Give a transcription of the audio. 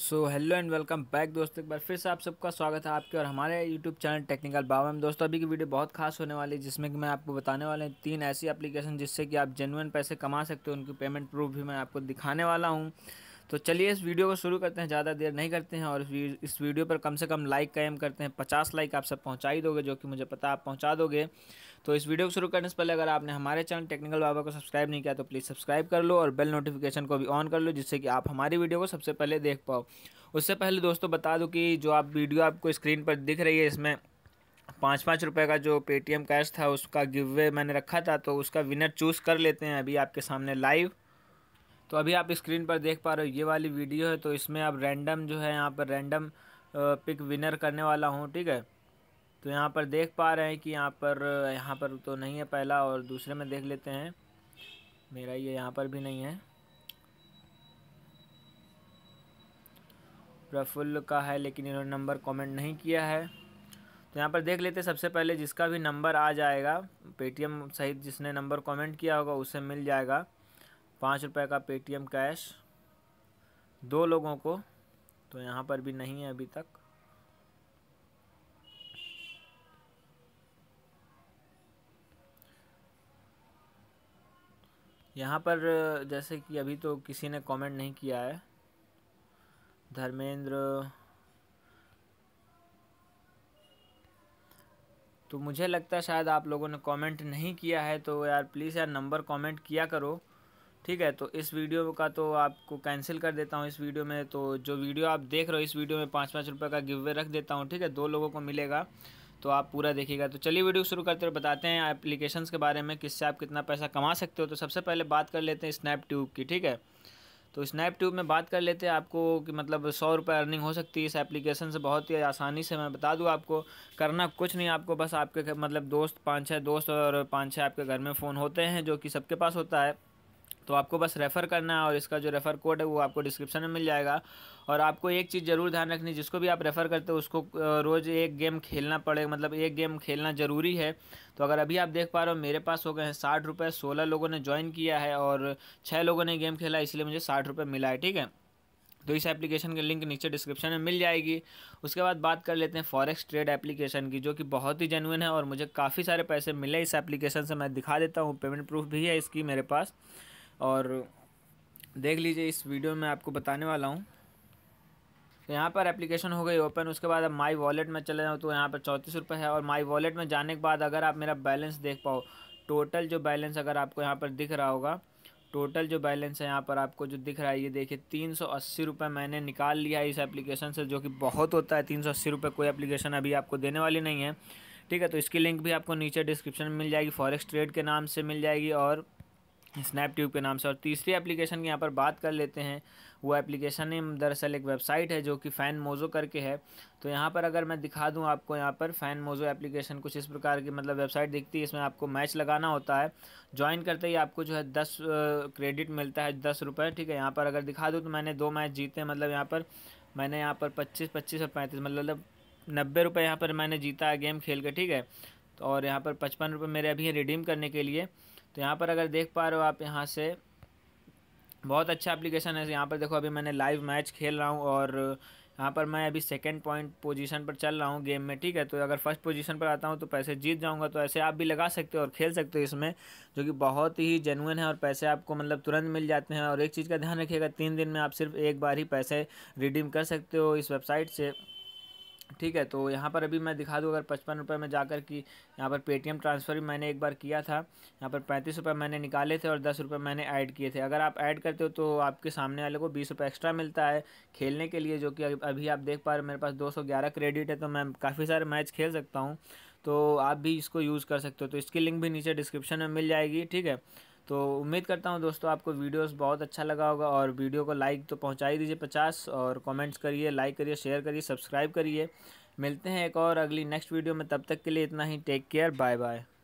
so hello and welcome back दोस्तों एक बार फिर से आप सबका स्वागत है आपके और हमारे यूट्यूब चैनल टेक्निकल बाबा में दोस्तों अभी की वीडियो बहुत खास होने वाली है जिसमें कि मैं आपको बताने वाला हूँ तीन ऐसी एप्लीकेशन जिससे कि आप जेनुअन पैसे कमा सकते हो उनकी पेमेंट प्रूफ भी मैं आपको दिखाने वाला हूँ तो चलिए इस वीडियो को शुरू करते हैं ज़्यादा देर नहीं करते हैं और इस वीडियो पर कम से कम लाइक कैम करते हैं पचास लाइक आप सब पहुँचा ही दोगे जो कि मुझे पता आप पहुँचा दोगे तो इस वीडियो को शुरू करने से पहले अगर आपने हमारे चैनल टेक्निकल बाबा को सब्सक्राइब नहीं किया तो प्लीज़ सब्सक्राइब कर लो और बेल नोटिफिकेशन को भी ऑन कर लो जिससे कि आप हमारी वीडियो को सबसे पहले देख पाओ उससे पहले दोस्तों बता दूँ कि जो आप वीडियो आपको स्क्रीन पर दिख रही है इसमें पाँच पाँच रुपये का जो पेटीएम कैश था उसका गिव वे मैंने रखा था तो उसका विनर चूज़ कर लेते हैं अभी आपके सामने लाइव तो अभी आप स्क्रीन पर देख पा रहे हो ये वाली वीडियो है तो इसमें आप रैंडम जो है यहाँ पर रैंडम पिक विनर करने वाला हूँ ठीक है तो यहाँ पर देख पा रहे हैं कि यहाँ पर यहाँ पर तो नहीं है पहला और दूसरे में देख लेते हैं मेरा ये यहाँ पर भी नहीं है प्रफुल्ल का है लेकिन इन्होंने नंबर कमेंट नहीं किया है तो यहाँ पर देख लेते सबसे पहले जिसका भी नंबर आ जाएगा पेटीएम सहित जिसने नंबर कमेंट किया होगा उसे मिल जाएगा पाँच रुपये का पेटीएम कैश दो लोगों को तो यहाँ पर भी नहीं है अभी तक यहाँ पर जैसे कि अभी तो किसी ने कमेंट नहीं किया है धर्मेंद्र तो मुझे लगता है शायद आप लोगों ने कमेंट नहीं किया है तो यार प्लीज़ यार नंबर कमेंट किया करो ठीक है तो इस वीडियो का तो आपको कैंसिल कर देता हूँ इस वीडियो में तो जो वीडियो आप देख रहे हो इस वीडियो में पाँच पाँच रुपये का गिव वे रख देता हूँ ठीक है दो लोगों को मिलेगा तो आप पूरा देखिएगा तो चलिए वीडियो शुरू करते हुए बताते हैं एप्लीकेशन के बारे में किससे आप कितना पैसा कमा सकते हो तो सबसे पहले बात कर लेते हैं स्नैपट्यूब की ठीक है तो स्नैपट्यूब में बात कर लेते हैं आपको कि मतलब सौ रुपये अर्निंग हो सकती है इस एप्लीकेशन से बहुत ही आसानी से मैं बता दूँ आपको करना कुछ नहीं आपको बस आपके मतलब दोस्त पाँच छः दोस्त और पाँच छः आपके घर में फ़ोन होते हैं जो कि सबके पास होता है तो आपको बस रेफ़र करना है और इसका जो रेफ़र कोड है वो आपको डिस्क्रिप्शन में मिल जाएगा और आपको एक चीज़ ज़रूर ध्यान रखनी जिसको भी आप रेफ़र करते हो उसको रोज़ एक गेम खेलना पड़े मतलब एक गेम खेलना ज़रूरी है तो अगर अभी आप देख पा रहे हो मेरे पास हो गए हैं साठ रुपये सोलह लोगों ने ज्वाइन किया है और छः लोगों ने गेम खेला इसलिए मुझे साठ रुपये मिला है ठीक है तो इस एप्लीकेशन के लिंक नीचे डिस्क्रिप्शन में मिल जाएगी उसके बाद बात कर लेते हैं फॉरेक्स ट्रेड एप्लीकेशन की जो कि बहुत ही जेनुइन है और मुझे काफ़ी सारे पैसे मिले इस एप्लीकेशन से मैं दिखा देता हूँ पेमेंट प्रूफ भी है इसकी मेरे पास और देख लीजिए इस वीडियो में आपको बताने वाला हूँ तो यहाँ पर एप्लीकेशन हो गई ओपन उसके बाद अब माई वॉलेट में चले जाओ तो यहाँ पर चौंतीस रुपये है और माई वॉलेट में जाने के बाद अगर आप मेरा बैलेंस देख पाओ टोटल जो बैलेंस अगर आपको यहाँ पर दिख रहा होगा टोटल जो बैलेंस है यहाँ पर आपको जो दिख रहा है ये देखिए तीन सौ अस्सी रुपये मैंने निकाल लिया है इस एप्लीकेशन से जो कि बहुत होता है तीन सौ अस्सी रुपये कोई एप्लीकेशन अभी आपको देने वाली नहीं है ठीक है तो इसकी लिंक भी आपको नीचे डिस्क्रिप्शन में मिल जाएगी फॉरेक्स ट्रेड के नाम से मिल जाएगी और स्नैपट्यूब के नाम से और तीसरी एप्लीकेशन की यहाँ पर बात कर लेते हैं वो एप्लीकेशन दरअसल एक वेबसाइट है जो कि फ़ैन मोज़ो करके है तो यहाँ पर अगर मैं दिखा दूँ आपको यहाँ पर फ़ैन मोज़ो एप्लीकेशन कुछ इस प्रकार की मतलब वेबसाइट दिखती है इसमें आपको मैच लगाना होता है ज्वाइन करते ही आपको जो है दस क्रेडिट मिलता है दस रुपये ठीक है यहाँ पर अगर दिखा दूँ तो मैंने दो मैच जीते मतलब यहाँ पर मैंने यहाँ पर पच्चीस पच्चीस और पैंतीस मतलब नब्बे रुपये यहाँ पर मैंने जीता है गेम खेल के ठीक है तो और यहाँ पर पचपन रुपये मेरे अभी रिडीम करने के लिए तो यहाँ पर अगर देख पा रहे हो आप यहाँ से बहुत अच्छा एप्लीकेशन है यहाँ पर देखो अभी मैंने लाइव मैच खेल रहा हूँ और यहाँ पर मैं अभी सेकंड पॉइंट पोजीशन पर चल रहा हूँ गेम में ठीक है तो अगर फर्स्ट पोजीशन पर आता हूँ तो पैसे जीत जाऊँगा तो ऐसे आप भी लगा सकते हो और खेल सकते हो इसमें जो कि बहुत ही जेनुअन है और पैसे आपको मतलब तुरंत मिल जाते हैं और एक चीज़ का ध्यान रखिएगा तीन दिन में आप सिर्फ एक बार ही पैसे रिडीम कर सकते हो इस वेबसाइट से ठीक है तो यहाँ पर अभी मैं दिखा दूँ अगर पचपन रुपये में जाकर कि यहाँ पर पेटीएम ट्रांसफ़र भी मैंने एक बार किया था यहाँ पर पैंतीस रुपये मैंने निकाले थे और दस रुपये मैंने ऐड किए थे अगर आप ऐड करते हो तो आपके सामने वाले को बीस रुपये एक्स्ट्रा मिलता है खेलने के लिए जो कि अभी आप देख पा रहे मेरे पास दो क्रेडिट है तो मैं काफ़ी सारे मैच खेल सकता हूँ तो आप भी इसको यूज़ कर सकते हो तो इसकी लिंक भी नीचे डिस्क्रिप्शन में मिल जाएगी ठीक है तो उम्मीद करता हूँ दोस्तों आपको वीडियोस बहुत अच्छा लगा होगा और वीडियो को लाइक तो पहुँचा ही दीजिए पचास और कमेंट्स करिए लाइक करिए शेयर करिए सब्सक्राइब करिए मिलते हैं एक और अगली नेक्स्ट वीडियो में तब तक के लिए इतना ही टेक केयर बाय बाय